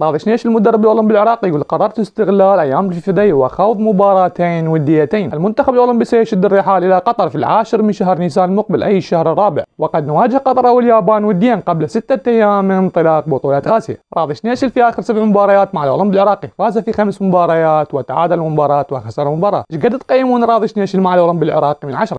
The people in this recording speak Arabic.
رافشنيش المدرب الاولمبي العراقي يقول قررت استغلال ايام الفدي وخوض مباراتين وديتين المنتخب الاولمبي سيشد الرحال الى قطر في العاشر من شهر نيسان المقبل اي الشهر الرابع وقد نواجه قطر واليابان وديا قبل ستة ايام من انطلاق بطولة اسيا رافشنيش في اخر سبع مباريات مع الاولمبي العراقي فاز في خمس مباريات وتعادل مباراة وخسر مباراة ايش قد تقيمون رافشنيش مع الاولمبي العراقي من عشرة